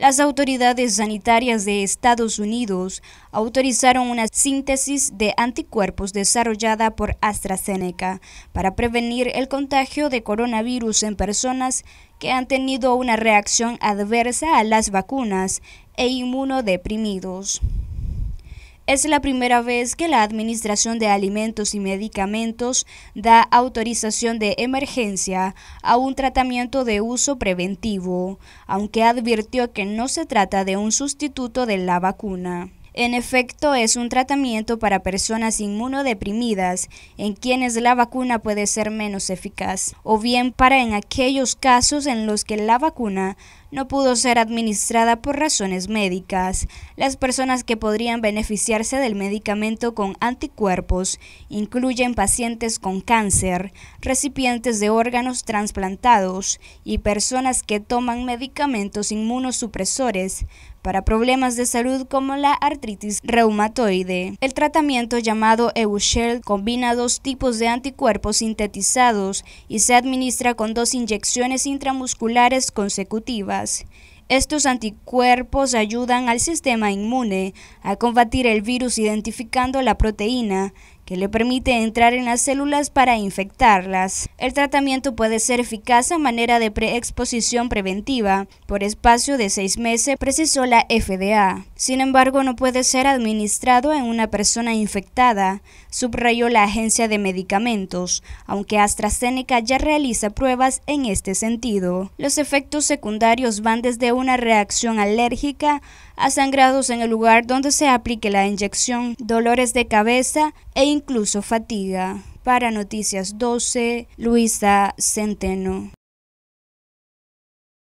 Las autoridades sanitarias de Estados Unidos autorizaron una síntesis de anticuerpos desarrollada por AstraZeneca para prevenir el contagio de coronavirus en personas que han tenido una reacción adversa a las vacunas e inmunodeprimidos. Es la primera vez que la Administración de Alimentos y Medicamentos da autorización de emergencia a un tratamiento de uso preventivo, aunque advirtió que no se trata de un sustituto de la vacuna. En efecto, es un tratamiento para personas inmunodeprimidas, en quienes la vacuna puede ser menos eficaz, o bien para en aquellos casos en los que la vacuna no pudo ser administrada por razones médicas. Las personas que podrían beneficiarse del medicamento con anticuerpos incluyen pacientes con cáncer, recipientes de órganos transplantados y personas que toman medicamentos inmunosupresores para problemas de salud como la artritis reumatoide. El tratamiento llamado Eusheld combina dos tipos de anticuerpos sintetizados y se administra con dos inyecciones intramusculares consecutivas. Estos anticuerpos ayudan al sistema inmune a combatir el virus identificando la proteína que le permite entrar en las células para infectarlas. El tratamiento puede ser eficaz a manera de preexposición preventiva por espacio de seis meses, precisó la FDA. Sin embargo, no puede ser administrado en una persona infectada, subrayó la Agencia de Medicamentos, aunque AstraZeneca ya realiza pruebas en este sentido. Los efectos secundarios van desde una reacción alérgica a sangrados en el lugar donde se aplique la inyección, dolores de cabeza e incluso fatiga. Para Noticias 12, Luisa Centeno.